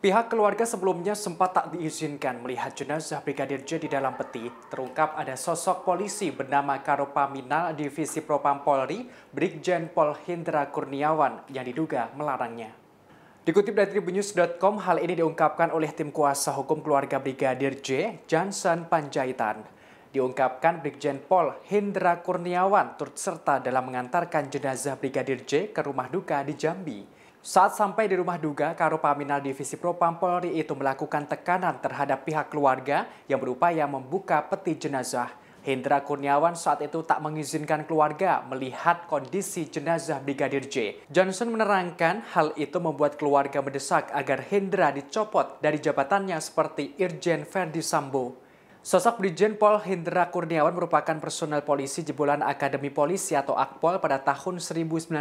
Pihak keluarga sebelumnya sempat tak diizinkan melihat jenazah Brigadir J di dalam peti. Terungkap ada sosok polisi bernama Karopaminal Divisi Propam Polri, Brigjen Pol Hindra Kurniawan yang diduga melarangnya. Dikutip dari tribunnews.com, hal ini diungkapkan oleh tim kuasa hukum keluarga Brigadir J, Johnson Panjaitan. Diungkapkan Brigjen Pol Hindra Kurniawan turut serta dalam mengantarkan jenazah Brigadir J ke rumah duka di Jambi. Saat sampai di rumah duga, Karo Paminal Divisi Propam Polri itu melakukan tekanan terhadap pihak keluarga yang berupaya membuka peti jenazah. Hendra Kurniawan saat itu tak mengizinkan keluarga melihat kondisi jenazah Brigadir J. Johnson menerangkan hal itu membuat keluarga mendesak agar Hendra dicopot dari jabatannya seperti Irjen Verdi Sambo. Sosok Brigjen Pol Hendra Kurniawan merupakan personel polisi jebolan Akademi Polisi atau Akpol pada tahun 1995.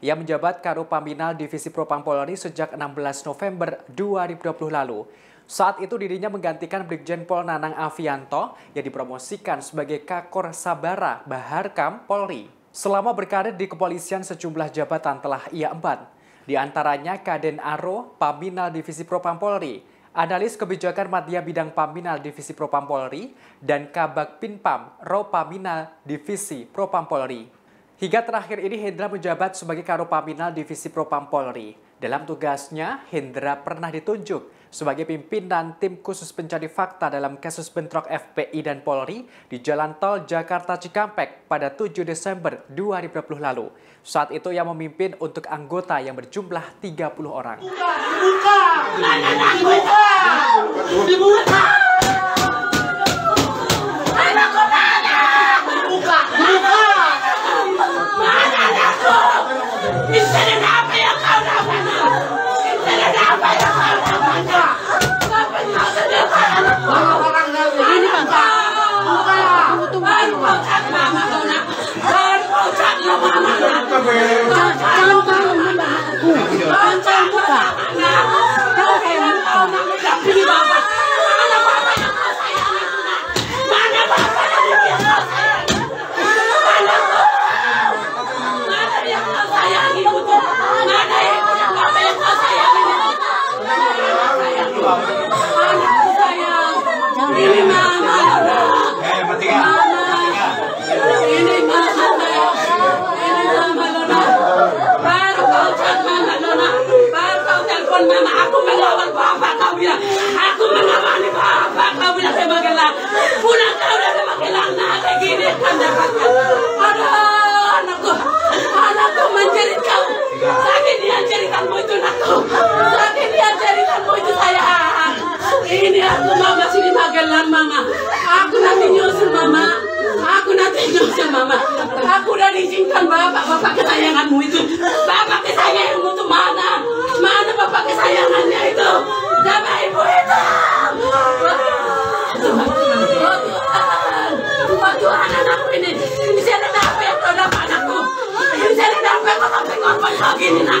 Ia menjabat Karo Paminal Divisi Propam Polri sejak 16 November 2020 lalu. Saat itu dirinya menggantikan Brigjen Pol Nanang Avianto yang dipromosikan sebagai Kakor Sabara Baharkam Polri. Selama berkarir di kepolisian sejumlah jabatan telah ia emban. Di antaranya Kaden Aro, Paminal Divisi Propam Polri, Analis kebijakan Madya Bidang Paminal Divisi Propam Polri dan Kabak Pinpam Ropaminal Divisi Propam Polri. Hingga terakhir ini Hendra menjabat sebagai Karopaminal Divisi Propam Polri. Dalam tugasnya, Hendra pernah ditunjuk sebagai pimpinan tim khusus pencari fakta dalam kasus bentrok FPI dan Polri di Jalan Tol Jakarta Cikampek pada 7 Desember 2020 lalu. Saat itu ia memimpin untuk anggota yang berjumlah 30 orang. Dibuka! Dibuka! Dibuka! Dibuka! Aku mama sini magelan mama. Aku nanti nyusul mama. Aku nanti nyusul mama. Aku udah diizinkan bapak, bapak kesayanganmu itu. Bapak kesayanganmu itu mana? Mana bapak kesayangannya itu? Sama ibu itu. Tuhan, oh Tuhan, Tuhan anakku ini. Bisa ada apa yang kau dapat anakku? Bisa ada apa yang kau sampai korban begini nak?